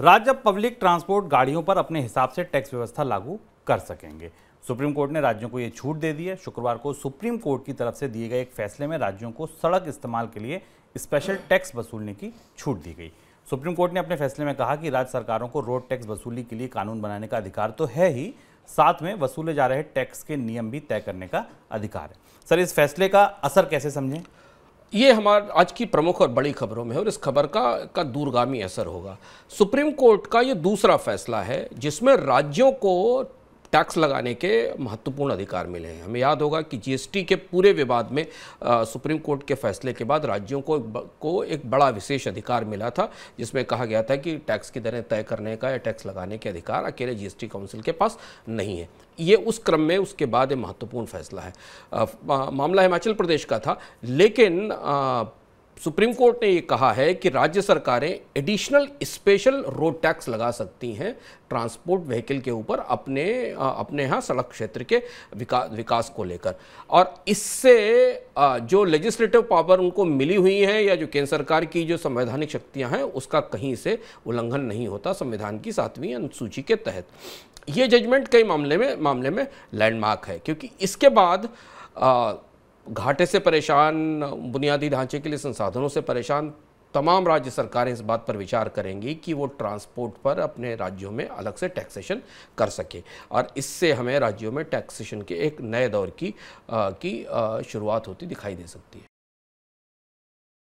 राज्य public transport गाड़ियों पर अपने हिसाब से टैक्स व्यवस्था लागू कर सकेंगे सुप्रीम कोर्ट ने राज्यों को ये छूट दे दी है शुक्रवार को सुप्रीम कोर्ट की तरफ से दिए गए एक फैसले में राज्यों को सड़क इस्तेमाल के लिए स्पेशल टैक्स वसूलने की छूट दी गई सुप्रीम कोर्ट ने अपने फैसले में कहा कि राज्य सरकारों को रोड टैक्स वसूली के लिए कानून बनाने का अधिकार तो है ही साथ में वसूले जा रहे टैक्स के नियम भी तय करने का अधिकार है सर इस फैसले का असर कैसे समझें ये हमारे आज की प्रमुख और बड़ी खबरों में है और इस खबर का का दूरगामी असर होगा सुप्रीम कोर्ट का ये दूसरा फैसला है जिसमें राज्यों को टैक्स लगाने के महत्वपूर्ण अधिकार मिले हैं हमें याद होगा कि जीएसटी के पूरे विवाद में आ, सुप्रीम कोर्ट के फैसले के बाद राज्यों को को एक बड़ा विशेष अधिकार मिला था जिसमें कहा गया था कि टैक्स की दरें तय करने का या टैक्स लगाने के अधिकार अकेले जीएसटी काउंसिल के पास नहीं है ये उस क्रम में उसके बाद महत्वपूर्ण फैसला है आ, मामला हिमाचल प्रदेश का था लेकिन आ, सुप्रीम कोर्ट ने ये कहा है कि राज्य सरकारें एडिशनल स्पेशल रोड टैक्स लगा सकती हैं ट्रांसपोर्ट व्हीकल के ऊपर अपने अपने यहाँ सड़क क्षेत्र के विका, विकास को लेकर और इससे जो लेजिस्लेटिव पावर उनको मिली हुई है या जो केंद्र सरकार की जो संवैधानिक शक्तियाँ हैं उसका कहीं से उल्लंघन नहीं होता संविधान की सातवीं अनुसूची के तहत ये जजमेंट कई मामले में मामले में लैंडमार्क है क्योंकि इसके बाद आ, घाटे से परेशान बुनियादी ढांचे के लिए संसाधनों से परेशान तमाम राज्य सरकारें इस बात पर विचार करेंगी कि वो ट्रांसपोर्ट पर अपने राज्यों में अलग से टैक्सेशन कर सके और इससे हमें राज्यों में टैक्सेशन के एक नए दौर की आ, की आ, शुरुआत होती दिखाई दे सकती है